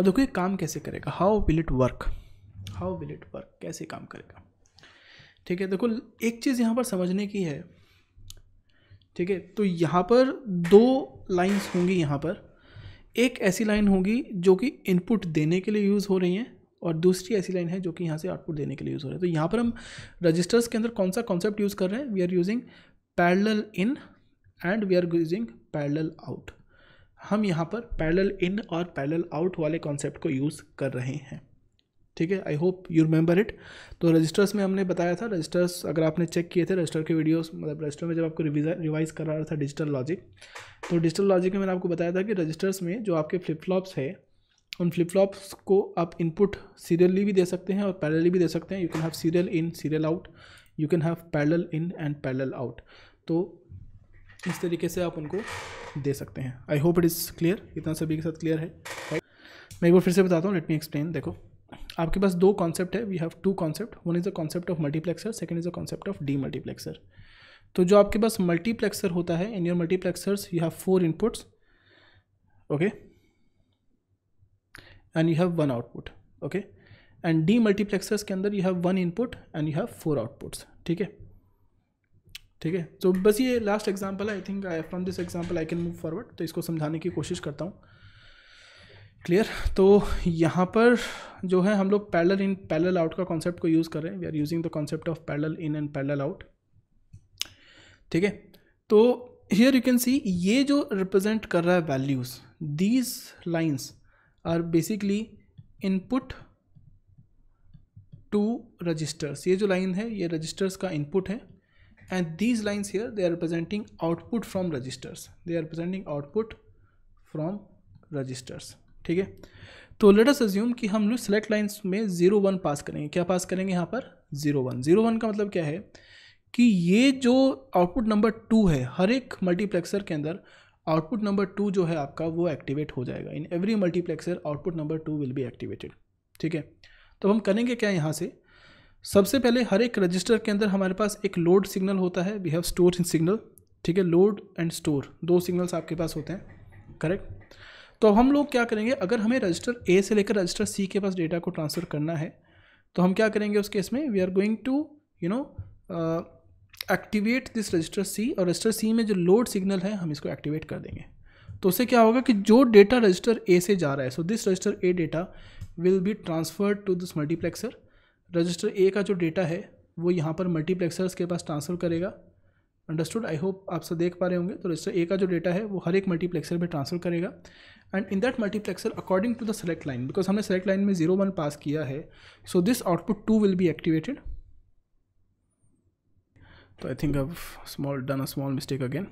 अब देखो ये काम कैसे करेगा how will it work how will it work कैसे काम करेगा ठीक है देखो एक चीज़ यहाँ पर समझने की है ठीक है तो यहाँ पर दो लाइंस होंगी यहाँ पर एक ऐसी लाइन होगी जो कि इनपुट देने के लिए यूज़ हो रही है और दूसरी ऐसी लाइन है जो कि यहाँ से आउटपुट देने के लिए यूज़ हो रही है तो यहाँ पर हम रजिस्टर्स के अंदर कौन सा कॉन्सेप्ट यूज़ कर रहे हैं we are using parallel in and we are using parallel out हम यहाँ पर पैरेलल इन और पैरेलल आउट वाले कॉन्सेप्ट को यूज़ कर रहे हैं ठीक है I hope you remember it तो रजिस्टर्स में हमने बताया था रजिस्टर्स अगर आपने चेक किए थे रजिस्टर के वीडियोस मतलब रजिस्टर में जब आपको रिवाइज करा रहा था डिजिटल लॉजिक तो डिजिटल लॉजिक में मैंने आपको बताया था कि रजिस्टर्स में जो आपके फ्लिप फ्लॉप्स है उन फ्लिप फ्लॉप्स को आप इनपुट सीरियली भी दे सकते हैं और पैरेलली भी दे सकते हैं you can have serial in serial out you can have parallel in and parallel out तो इस तरीके से आप उनको दे सकते हैं I hope it is clear इतना सभी के साथ क्लियर है राइट मैं एक बार फिर से बताता हूँ लेट मी एक्सप्लेन देखो आपके पास दो कॉन्सेप्ट है we have two concept one is a concept of multiplexer second is a concept of demultiplexer तो जो आपके पास मल्टीप्लेक्सर होता है in your multiplexers you have four inputs okay and you have one output okay and demultiplexers के अंदर you have one input and you have four outputs ठीक है ठीक है तो बस ये last example I think I from this example I can move forward तो इसको समझाने की कोशिश करता हूँ क्लियर तो यहाँ पर जो है हम लोग पैरल इन पैरल आउट का कॉन्सेप्ट को यूज़ कर रहे हैं we are using the concept of parallel in and parallel out ठीक है तो हियर यू कैन सी ये जो रिप्रेजेंट कर रहा है values these lines are basically input to registers ये जो लाइन है ये रजिस्टर्स का इनपुट है and these lines here they are representing output from registers they are representing output from registers ठीक है तो लेट अस अज्यूम कि हम लोग सेलेक्ट लाइन्स में ज़ीरो वन पास करेंगे क्या पास करेंगे यहाँ पर ज़ीरो वन ज़ीरो वन का मतलब क्या है कि ये जो आउटपुट नंबर टू है हर एक मल्टीप्लेक्सर के अंदर आउटपुट नंबर टू जो है आपका वो एक्टिवेट हो जाएगा in every multiplexer output number two will be activated ठीक है तो हम करेंगे क्या यहाँ से सबसे पहले हर एक रजिस्टर के अंदर हमारे पास एक लोड सिग्नल होता है we have store in signal ठीक है लोड एंड स्टोर दो सिग्नल्स आपके पास होते हैं करेक्ट तो हम लोग क्या करेंगे अगर हमें रजिस्टर ए से लेकर रजिस्टर सी के पास डेटा को ट्रांसफ़र करना है तो हम क्या करेंगे उस केस में we are going to you know activate this register C और रजिस्टर सी में जो लोड सिग्नल है हम इसको एक्टिवेट कर देंगे तो उससे क्या होगा कि जो डेटा रजिस्टर ए से जा रहा है so this register A data will be transferred to this multiplexer register A का जो डेटा है वो यहाँ पर मल्टीप्लेक्सर्स के पास ट्रांसफ़र करेगा अंडरस्टूड आई होप आप सब देख पा रहे होंगे तो रजिस्टर ए का जो डेटा है वो हर एक मल्टीप्लेक्सर में ट्रांसफर करेगा and in that multiplexer according to the select line because हमने सेलेक्ट लाइन में जीरो वन पास किया है so this output two will be activated तो आई थिंक अब small done a small mistake again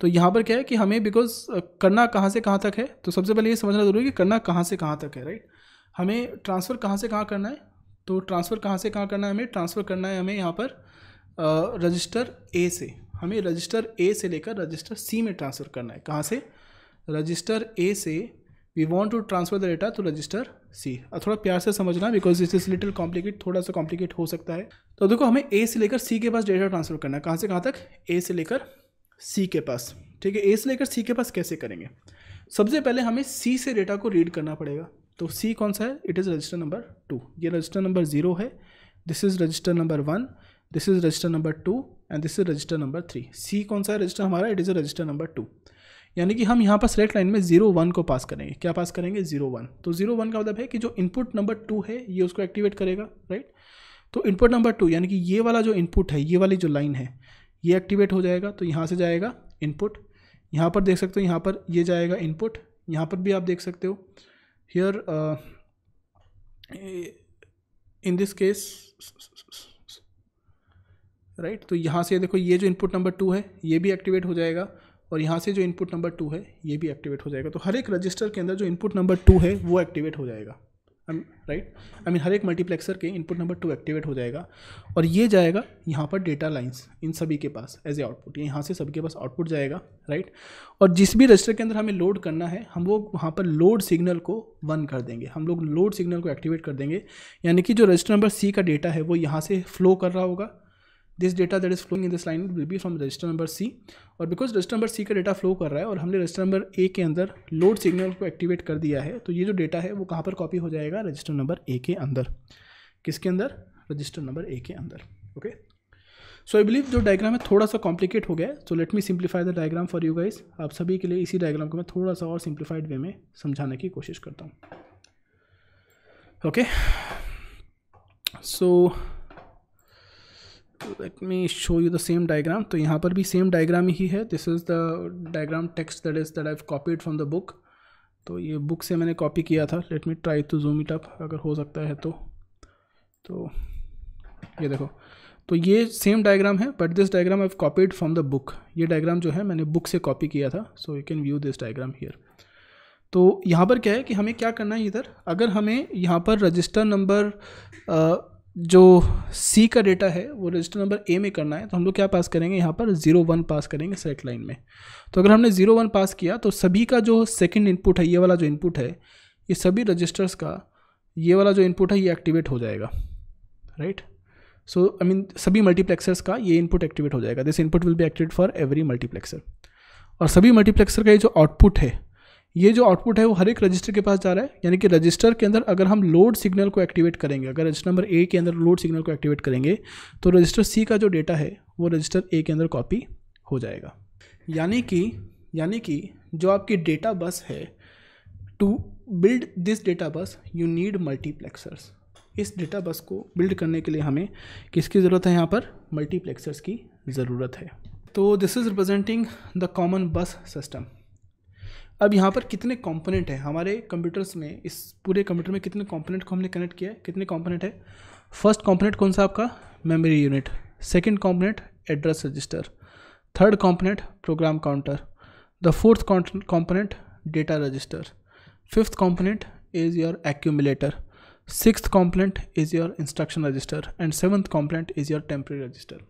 तो यहाँ पर क्या है कि हमें बिकॉज uh, करना कहाँ से कहाँ तक है तो सबसे पहले ये समझना ज़रूरी है कि करना कहाँ से कहाँ तक है राइट right? हमें ट्रांसफ़र कहाँ से कहाँ करना है तो ट्रांसफ़र कहाँ से कहाँ करना है हमें ट्रांसफ़र करना है हमें यहाँ पर रजिस्टर ए से हमें रजिस्टर ए से लेकर रजिस्टर सी में ट्रांसफ़र करना है कहाँ से रजिस्टर ए से we want to transfer the data to register C और थोड़ा प्यार से समझना because this is little complicate थोड़ा सा कॉम्प्लिकेट हो सकता है तो देखो हमें ए से लेकर सी के पास डेटा ट्रांसफ़र करना है कहाँ से कहाँ तक ए से लेकर सी के पास ठीक है ए से लेकर सी के पास कैसे करेंगे सबसे पहले हमें सी से डेटा को रीड करना पड़ेगा तो सी कौन सा है it is register number two ये रजिस्टर नंबर ज़ीरो है this is register number one this is register number two and this is register number three C कौन सा है रजिस्टर हमारा it is register number two यानी कि हम यहाँ पर सेलेक्ट लाइन में जीरो वन को पास करेंगे क्या पास करेंगे जीरो वन तो जीरो वन का मतलब है कि जो इनपुट नंबर टू है ये उसको एक्टिवेट करेगा राइट तो इनपुट नंबर टू यानी कि ये वाला जो इनपुट है ये वाली जो लाइन है ये एक्टिवेट हो जाएगा तो यहाँ से जाएगा इनपुट यहाँ पर देख सकते हो यहाँ पर ये जाएगा इनपुट यहाँ पर भी आप देख सकते हो here uh, in this case right right? तो यहाँ से देखो ये जो इनपुट नंबर टू है ये भी एक्टिवेट हो जाएगा और यहाँ से जो इनपुट नंबर टू है ये भी एक्टिवेट हो जाएगा तो हर एक रजिस्टर के अंदर जो इनपुट नंबर टू है वो एक्टिवेट हो जाएगा राइट आई मीन हर एक मल्टीप्लेक्सर के इनपुट नंबर टू एक्टिवेट हो जाएगा और ये जाएगा यहाँ पर डेटा लाइंस इन सभी के पास एज ए आउटपुट ये यहाँ से सभी के पास आउटपुट जाएगा राइट right? और जिस भी रजिस्टर के अंदर हमें लोड करना है हम वो वहाँ पर लोड सिग्नल को वन कर देंगे हम लोग लोड सिग्नल को एक्टिवेट कर देंगे यानी कि जो रजिस्टर नंबर सी का डेटा है वो यहाँ से फ्लो कर रहा होगा this data that is flowing in this line will be from register number C और बिकॉज रजिस्टर नंबर सी का डेटा फ्लो कर रहा है और हमने रजिस्टर नंबर ए के अंदर लोड सिग्नल को एक्टिवेट कर दिया है तो ये जो डेटा है वो कहाँ पर कॉपी हो जाएगा रजिस्टर नंबर ए के अंदर किसके अंदर रजिस्टर नंबर ए के अंदर ओके सो आई बिलीव जो डायग्राम है थोड़ा सा कॉम्प्लिकेट हो गया है so let me simplify the diagram for you guys आप सभी के लिए इसी डायग्राम को मैं थोड़ा सा और सिंप्लीफाइड वे में समझाने की कोशिश करता हूँ okay so let me show you the same diagram तो यहाँ पर भी सेम डायग्राम ही है this is the diagram text that is that I've copied from the book तो ये बुक से मैंने कॉपी किया था let me try to zoom it up अगर हो सकता है तो तो ये देखो तो ये सेम डायग्राम है but this diagram I copied from the book ये डायग्राम जो है मैंने बुक से कॉपी किया था so you can view this diagram here तो यहाँ पर क्या है कि हमें क्या करना है इधर अगर हमें यहाँ पर रजिस्टर नंबर जो सी का डेटा है वो रजिस्टर नंबर ए में करना है तो हम लोग क्या पास करेंगे यहाँ पर जीरो वन पास करेंगे सेलेक्ट लाइन में तो अगर हमने जीरो वन पास किया तो सभी का जो सेकंड इनपुट है ये वाला जो इनपुट है ये सभी रजिस्टर्स का ये वाला जो इनपुट है ये एक्टिवेट हो जाएगा राइट सो आई मीन सभी मल्टीप्लेक्सर्स का ये इनपुट एक्टिवेट हो जाएगा this input will be activate for every multiplexer और सभी मल्टीप्लेक्सर का ये जो आउटपुट है ये जो आउटपुट है वो हर एक रजिस्टर के पास जा रहा है यानी कि रजिस्टर के अंदर अगर हम लोड सिग्नल को एक्टिवेट करेंगे अगर रजिस्टर नंबर ए के अंदर लोड सिग्नल को एक्टिवेट करेंगे तो रजिस्टर सी का जो डेटा है वो रजिस्टर ए के अंदर कॉपी हो जाएगा यानी कि यानी कि जो आपकी डेटा बस है to build this data bus you need multiplexers इस डेटा बस को बिल्ड करने के लिए हमें किसकी ज़रूरत है यहाँ पर मल्टीप्लेक्सर्स की ज़रूरत है तो this is representing the common bus system अब यहाँ पर कितने कंपोनेंट हैं हमारे कंप्यूटर्स में इस पूरे कंप्यूटर में कितने कंपोनेंट को हमने कनेक्ट किया है कितने कंपोनेंट है फर्स्ट कंपोनेंट कौन सा आपका memory unit second component address register third component program counter the fourth component data register fifth component is your accumulator six component is your instruction register and seventh component is your temporary register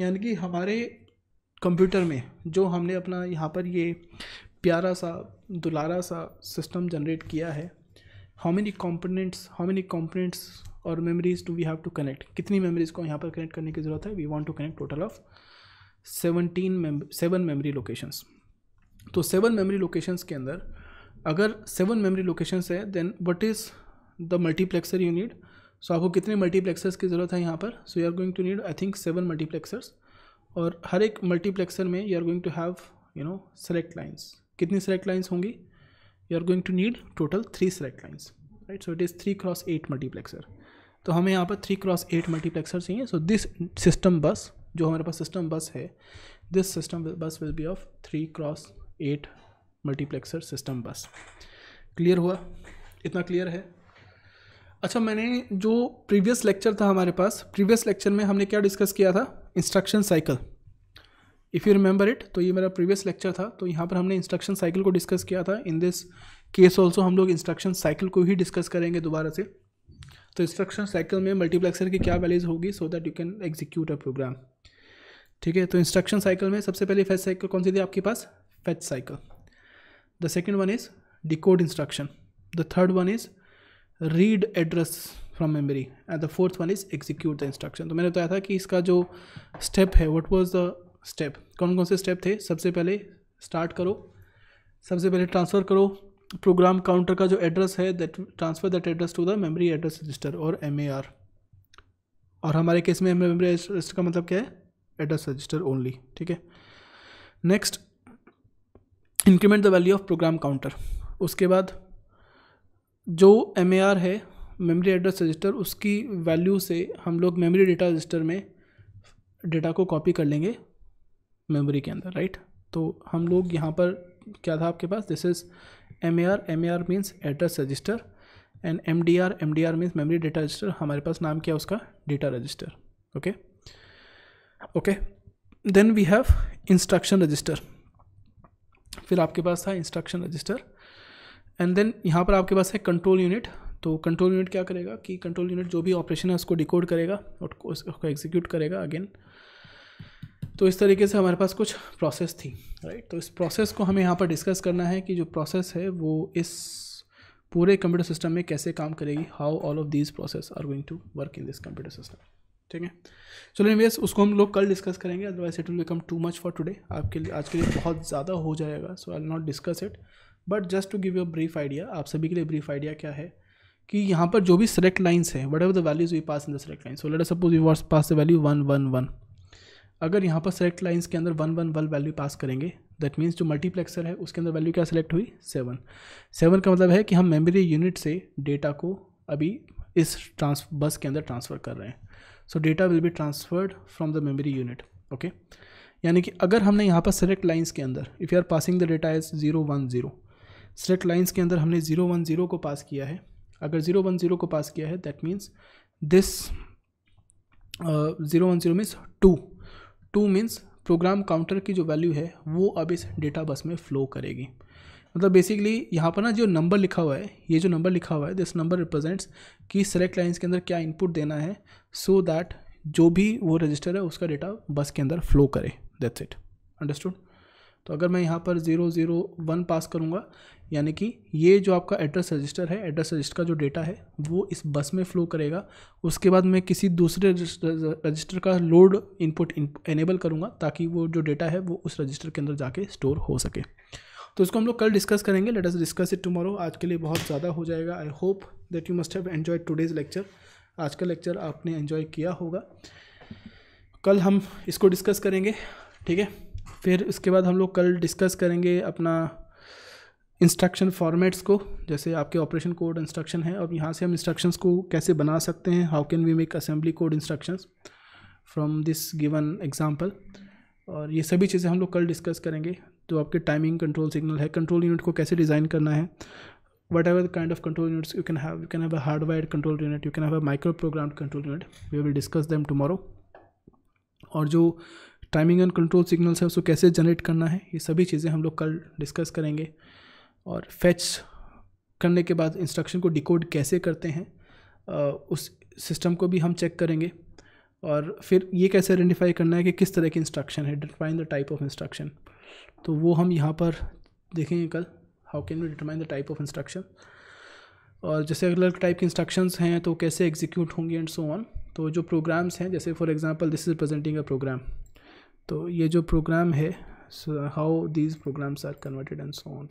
यानी कि हमारे computer में जो हमने अपना यहाँ पर ये प्यारा सा दुलारा सा सिस्टम जनरेट किया है how many components how many components और memories do we have to connect कितनी मेमरीज़ को यहाँ पर कनेक्ट करने की ज़रूरत है we want to connect total of seventeen seven memory locations तो सेवन मेमरी लोकेशंस के अंदर अगर सेवन मेमरी लोकेशंस है then what is the multiplexer you need so आपको कितने मल्टीप्लेक्सर्स की ज़रूरत है यहाँ पर so you are going to need I think seven multiplexers और हर एक मल्टीप्लेक्सर में you are going to have you know select lines कितनी सेलेक्ट लाइन्स होंगी you are going to need total three select lines right so it is three cross eight multiplexer तो हमें यहाँ पर थ्री क्रॉस एट मल्टीप्लेक्सर चाहिए so this system बस जो हमारे पास सिस्टम बस है this system bus will be of three cross eight multiplexer system bus clear हुआ इतना क्लियर है अच्छा मैंने जो प्रीवियस लेक्चर था हमारे पास प्रीवियस लेक्चर में हमने क्या डिस्कस किया था instruction cycle if you remember it तो ये मेरा प्रीवियस लेक्चर था तो यहाँ पर हमने इंस्ट्रक्शन साइकिल को डिस्कस किया था इन दिस केस ऑल्सो हम लोग इंस्ट्रक्शन साइकिल को ही डिस्कस करेंगे दोबारा से तो इंस्ट्रक्शन साइकिल में मल्टीप्लेक्सर की क्या वैल्यूज होगी so that you can execute a program ठीक है तो इंस्ट्रक्शन साइकिल में सबसे पहले फेच साइकिल कौन सी थी आपके पास fetch cycle the second one is decode instruction the third one is read address from memory and the fourth one is execute the instruction तो मैंने बताया था कि इसका जो स्टेप है वट वॉज द स्टेप कौन कौन से स्टेप थे सबसे पहले स्टार्ट करो सबसे पहले ट्रांसफ़र करो प्रोग्राम काउंटर का जो एड्रेस है that transfer that address to the memory address register और एम और हमारे केस में मेमोरी रजिस्टर का मतलब क्या है एड्रेस रजिस्टर ओनली ठीक है next increment the value of program counter उसके बाद जो एम है मेमोरी एड्रेस रजिस्टर उसकी वैल्यू से हम लोग मेमोरी डेटा रजिस्टर में डेटा को कॉपी कर लेंगे मेमोरी के अंदर राइट तो हम लोग यहाँ पर क्या था आपके पास this is M A R M A R means address register and M D R M D R means memory data register हमारे पास नाम क्या उसका data register okay okay then we have instruction register फिर आपके पास था instruction register and then यहाँ पर आपके पास है कंट्रोल यूनिट तो कंट्रोल यूनिट क्या करेगा कि कंट्रोल यूनिट जो भी ऑपरेशन है उसको डिकोड करेगा और उसको एग्जीक्यूट करेगा अगेन तो इस तरीके से हमारे पास कुछ प्रोसेस थी राइट तो इस प्रोसेस को हमें यहाँ पर डिस्कस करना है कि जो प्रोसेस है वो इस पूरे कंप्यूटर सिस्टम में कैसे काम करेगी how all of this process are going to work in this computer system ठीक है चलो इनवेस उसको हम लोग कल डिस्कस करेंगे otherwise it will become too much for today आपके लिए आज के लिए बहुत ज़्यादा हो जाएगा so I not discuss it but just to give you a brief idea आप सभी के लिए ब्रीफ आइडिया क्या है कि यहाँ पर जो भी सेलेक्ट लाइन्स हैं whatever the values we pass in the select line so let suppose you what pass the value one one one अगर यहाँ पर सेलेक्ट लाइन्स के अंदर one one one value pass करेंगे दैट मीन्स जो multiplexer है उसके अंदर वैल्यू क्या सेलेक्ट हुई सेवन सेवन का मतलब है कि हम मेमोरी यूनिट से डेटा को अभी इस ट्रांस बस के अंदर ट्रांसफ़र कर रहे हैं so data will be transferred from the memory unit okay यानी कि अगर हमने यहाँ पर सेलेक्ट लाइन्स के अंदर if you are passing the data as zero one zero select lines के अंदर हमने जीरो वन जीरो को पास किया है अगर जीरो वन जीरो को पास किया है that means this zero one zero means two two means program counter की जो वैल्यू है वो अब इस डेटा बस में फ़्लो करेगी मतलब बेसिकली यहाँ पर ना जो नंबर लिखा हुआ है ये जो नंबर लिखा हुआ है दिस नंबर रिप्रेजेंट्स कि सेलेक्ट लाइन्स के अंदर क्या इनपुट देना है सो so दैट जो भी वो रजिस्टर है उसका डेटा बस के अंदर फ्लो करे दैट्स इट अंडरस्टूड तो अगर मैं यहाँ पर ज़ीरो ज़ीरो वन पास करूँगा यानी कि ये जो आपका एड्रेस रजिस्टर है एड्रेस रजिस्टर का जो डेटा है वो इस बस में फ़्लो करेगा उसके बाद मैं किसी दूसरे रजिस्टर का लोड इनपुट इनेबल करूँगा ताकि वो जो डेटा है वो उस रजिस्टर के अंदर जाके स्टोर हो सके तो इसको हम लोग कल डिस्कस करेंगे let us discuss it tomorrow आज के लिए बहुत ज़्यादा हो जाएगा I hope that you must have enjoy today's lecture आज का लेक्चर आपने एन्जॉय किया होगा कल हम इसको डिस्कस करेंगे ठीक है फिर इसके बाद हम लोग कल डिस्कस करेंगे अपना इंस्ट्रक्शन फॉर्मेट्स को जैसे आपके ऑपरेशन कोड इंस्ट्रक्शन है और यहाँ से हम इंस्ट्रक्शंस को कैसे बना सकते हैं how can we make assembly code instructions from this given example और ये सभी चीज़ें हम लोग कल डिस्कस करेंगे तो आपके टाइमिंग कंट्रोल सिग्नल है कंट्रोल यूनिट को कैसे डिज़ाइन करना है whatever kind of control units you can have you can have a wire control unit you can have a micro program control unit we will discuss them tomorrow और जो timing and control signals है उसको कैसे generate करना है ये सभी चीज़ें हम लोग कल डिस्कस करेंगे और फेच करने के बाद इंस्ट्रक्शन को डिकोड कैसे करते हैं उस सिस्टम को भी हम चेक करेंगे और फिर ये कैसे आइडेंटिफाई करना है कि किस तरह की इंस्ट्रक्शन है determine the type of instruction तो वो हम यहाँ पर देखेंगे कल how can we determine the type of instruction और जैसे अलग अलग टाइप के इंस्ट्रक्शंस हैं तो कैसे एग्जीक्यूट होंगे एंड सो ऑन तो जो प्रोग्राम्स हैं जैसे for example this is presenting a program तो ये जो प्रोग्राम है how these programs are converted and so on